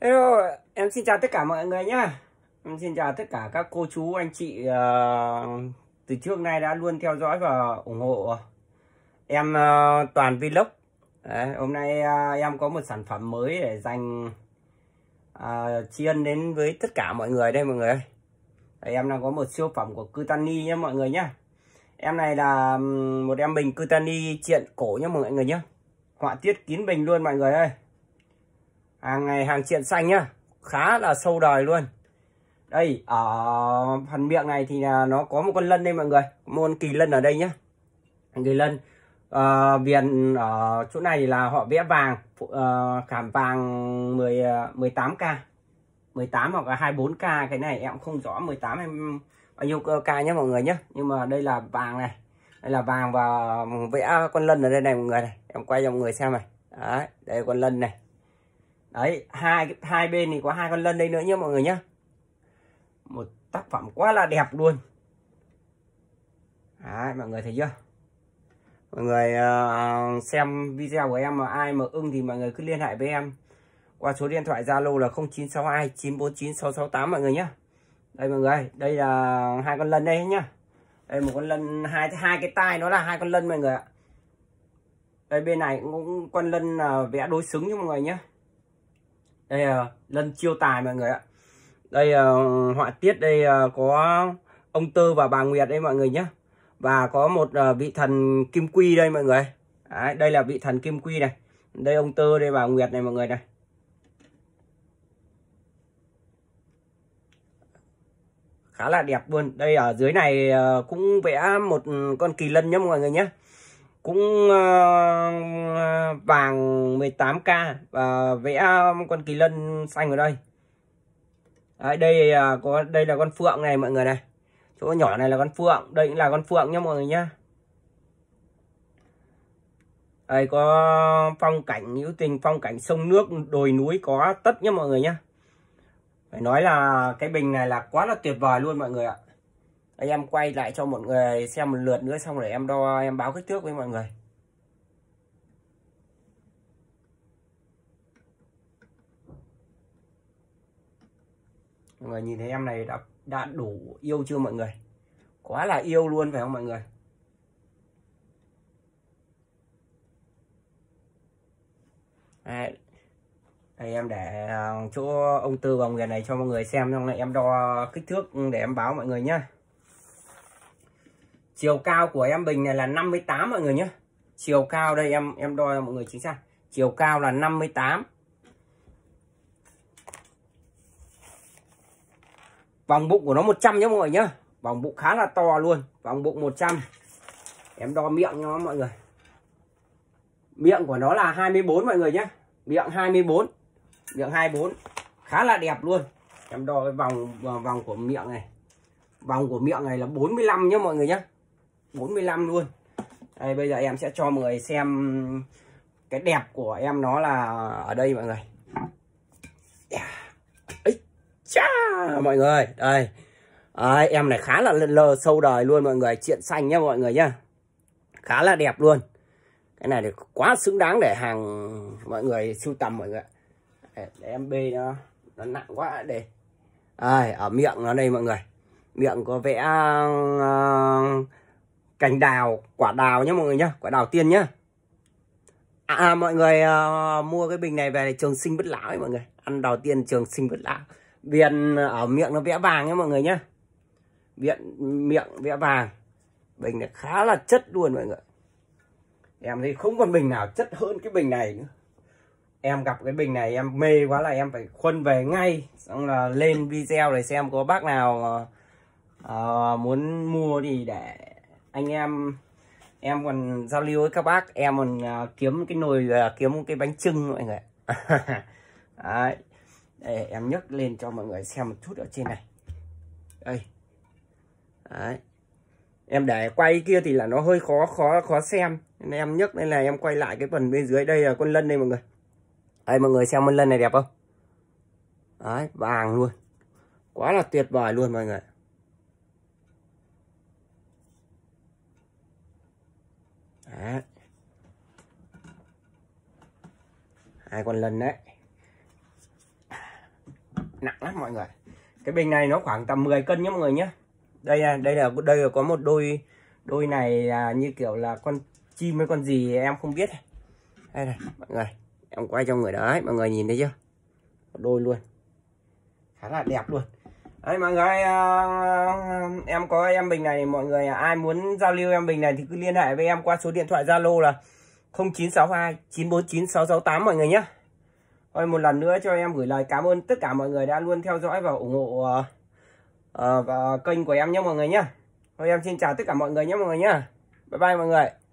Hello, em xin chào tất cả mọi người nhé. Em xin chào tất cả các cô chú, anh chị uh, từ trước nay đã luôn theo dõi và ủng hộ em uh, toàn vlog. Đấy, hôm nay uh, em có một sản phẩm mới để dành uh, tri ân đến với tất cả mọi người đây mọi người. Đấy, em đang có một siêu phẩm của Cutani nhé mọi người nhé. Em này là một em bình Cutani triện cổ nhé mọi người nhé. Họa tiết kín bình luôn mọi người ơi hàng ngày hàng triện xanh nhá khá là sâu đời luôn đây ở phần miệng này thì là nó có một con lân đây mọi người môn kỳ lân ở đây nhá kỳ lân uh, ờ, viền ở chỗ này là họ vẽ vàng uh, khảm vàng 10 uh, 18k 18 hoặc là 24k cái này em không rõ 18 hay bao nhiêu k nhé mọi người nhé nhưng mà đây là vàng này đây là vàng và vẽ con lân ở đây này mọi người này em quay cho mọi người xem này đấy đây con lân này đấy hai hai bên thì có hai con lân đây nữa nhé mọi người nhé một tác phẩm quá là đẹp luôn đấy, mọi người thấy chưa mọi người uh, xem video của em mà ai mà ưng thì mọi người cứ liên hệ với em qua số điện thoại zalo là 0962 949 668 mọi người nhé đây mọi người đây là hai con lân đây nhá đây một con lân hai hai cái tai nó là hai con lân mọi người ạ đây bên này cũng con lân là vẽ đối xứng cho mọi người nhé đây là ờ, lân chiêu tài mọi người ạ đây là ờ, họa tiết đây là ờ, có ông tư và bà nguyệt đây mọi người nhé và có một vị thần kim quy đây mọi người Đấy, đây là vị thần kim quy này đây ông tư đây bà nguyệt này mọi người này khá là đẹp luôn đây ở dưới này cũng vẽ một con kỳ lân nhé mọi người nhé cũng vàng 18k và vẽ um, con kỳ lân xanh ở đây Đấy, đây à, có đây là con phượng này mọi người này chỗ nhỏ này là con phượng đây cũng là con phượng nhá mọi người nhá đây có phong cảnh hữu tình phong cảnh sông nước đồi núi có tất nhá mọi người nhá phải nói là cái bình này là quá là tuyệt vời luôn mọi người ạ đây, em quay lại cho mọi người xem một lượt nữa xong rồi em đo em báo kích thước với mọi người mọi người nhìn thấy em này đã đã đủ yêu chưa mọi người quá là yêu luôn phải không mọi người Đấy. Đây em để à, chỗ ông Tư và ông Nguyệt này cho mọi người xem xong là em đo kích thước để em báo mọi người nhé. Chiều cao của em Bình này là 58 mọi người nhé. Chiều cao đây em em đo mọi người chính xác. Chiều cao là 58 vòng bụng của nó 100 nhé mọi người nhá vòng bụng khá là to luôn vòng bụng 100 em đo miệng nó mọi người miệng của nó là 24 mọi người nhé miệng 24 miệng 24 khá là đẹp luôn em đo cái vòng ờ, vòng của miệng này vòng của miệng này là 45 nhé mọi người nhé 45 luôn đây bây giờ em sẽ cho mọi người xem cái đẹp của em nó là ở đây mọi người Chà, mọi người, đây. À, em này khá là lờ sâu đời luôn mọi người, chuyện xanh nhá mọi người nhá. Khá là đẹp luôn. Cái này thì quá xứng đáng để hàng mọi người sưu tầm mọi người. Để, để em bê nó nó nặng quá đây. À, ở miệng nó đây mọi người. Miệng có vẽ uh, cành đào, quả đào nhá mọi người nhá, quả đào tiên nhá. À, à mọi người uh, mua cái bình này về trường sinh bất lão ấy mọi người. Ăn đào tiên trường sinh bất lão viền ở miệng nó vẽ vàng nhé mọi người nhé viện miệng vẽ vàng bình này khá là chất luôn mọi người em thấy không còn bình nào chất hơn cái bình này nữa em gặp cái bình này em mê quá là em phải khuân về ngay xong là lên video để xem có bác nào uh, muốn mua thì để anh em em còn giao lưu với các bác em còn uh, kiếm cái nồi uh, kiếm cái bánh trưng mọi người Đấy. Đây, em nhấc lên cho mọi người xem một chút ở trên này. Đây. Đấy. Em để quay kia thì là nó hơi khó khó khó xem. Nên em nhấc lên là em quay lại cái phần bên dưới đây là con lân đây mọi người. Đây mọi người xem con lân này đẹp không? Đấy, vàng luôn. Quá là tuyệt vời luôn mọi người. Đấy. Hai con lân đấy nặng lắm mọi người cái bình này nó khoảng tầm 10 cân nhé mọi người nhé đây là đây là đây là có một đôi đôi này là như kiểu là con chim hay con gì em không biết đây này mọi người em quay cho người đấy mọi người nhìn thấy chưa đôi luôn khá là đẹp luôn đấy mọi người uh, em có em bình này mọi người à, ai muốn giao lưu em bình này thì cứ liên hệ với em qua số điện thoại zalo là 0962 949 668 mọi người nhé Thôi một lần nữa cho em gửi lời cảm ơn tất cả mọi người đã luôn theo dõi và ủng hộ uh, uh, và kênh của em nhé mọi người nhé. Thôi em xin chào tất cả mọi người nhé mọi người nhé. Bye bye mọi người.